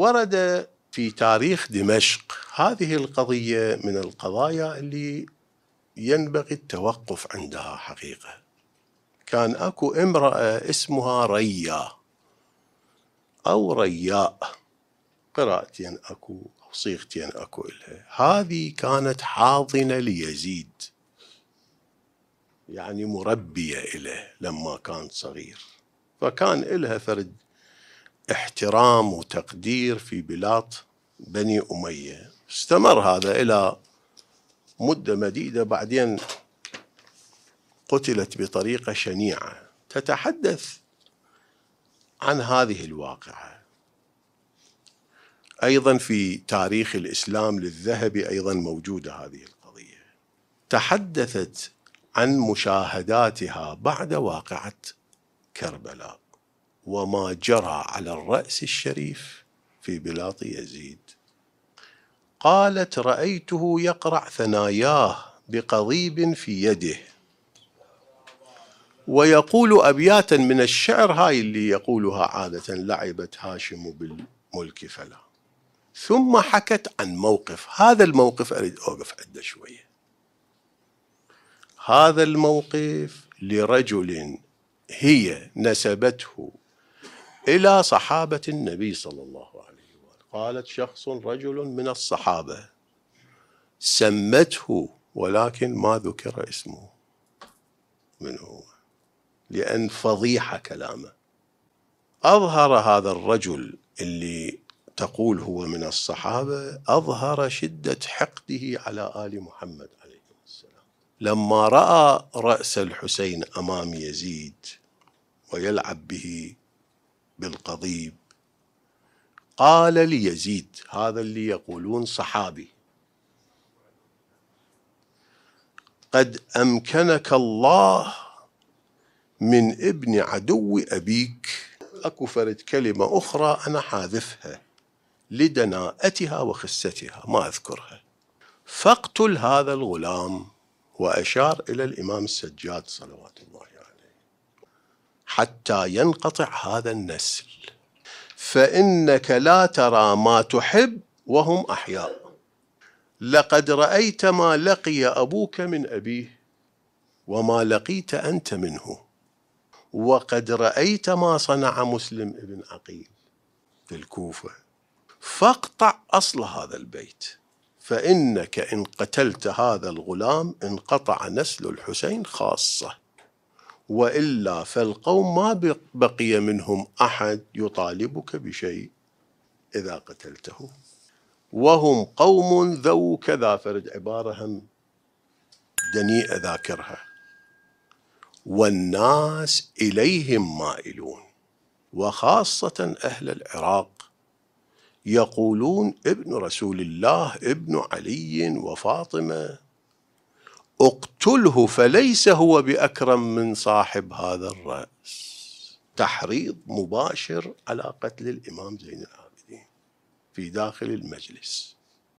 ورد في تاريخ دمشق هذه القضية من القضايا اللي ينبغي التوقف عندها حقيقة كان أكو امرأة اسمها ريا أو رياء قراءتين أكو أو صيغتين أكو إلها هذه كانت حاضنة ليزيد يعني مربية إله لما كان صغير فكان إلها فرد احترام وتقدير في بلاط بني أمية استمر هذا إلى مدة مديدة بعدين قتلت بطريقة شنيعة تتحدث عن هذه الواقعة أيضا في تاريخ الإسلام للذهبي أيضا موجودة هذه القضية تحدثت عن مشاهداتها بعد واقعة كربلاء وما جرى على الرأس الشريف في بلاط يزيد قالت رأيته يقرع ثناياه بقضيب في يده ويقول أبياتا من الشعر هاي اللي يقولها عادة لعبت هاشم بالملك فلا ثم حكت عن موقف هذا الموقف أريد أوقف عنده شوية هذا الموقف لرجل هي نسبته إلى صحابة النبي صلى الله عليه وآله قالت شخص رجل من الصحابة سمته ولكن ما ذكر اسمه من هو لأن فضيحة كلامه أظهر هذا الرجل اللي تقول هو من الصحابة أظهر شدة حقده على آل محمد عليه السلام لما رأى رأس الحسين أمام يزيد ويلعب به بالقضيب قال ليزيد هذا اللي يقولون صحابي قد أمكنك الله من ابن عدو أبيك أكو فرد كلمة أخرى أنا حاذفها لدناءتها وخستها ما أذكرها فاقتل هذا الغلام وأشار إلى الإمام السجاد صلوات الله عليه حتى ينقطع هذا النسل فإنك لا ترى ما تحب وهم أحياء لقد رأيت ما لقي أبوك من أبيه وما لقيت أنت منه وقد رأيت ما صنع مسلم ابن عقيل في الكوفة فاقطع أصل هذا البيت فإنك إن قتلت هذا الغلام انقطع نسل الحسين خاصة والا فالقوم ما بقي منهم احد يطالبك بشيء اذا قتلته وهم قوم ذو كذا فرد عباره هم دنيئه ذاكرها والناس اليهم مائلون وخاصه اهل العراق يقولون ابن رسول الله ابن علي وفاطمه اقتله فليس هو باكرم من صاحب هذا الراس تحريض مباشر على قتل الامام زين العابدين في داخل المجلس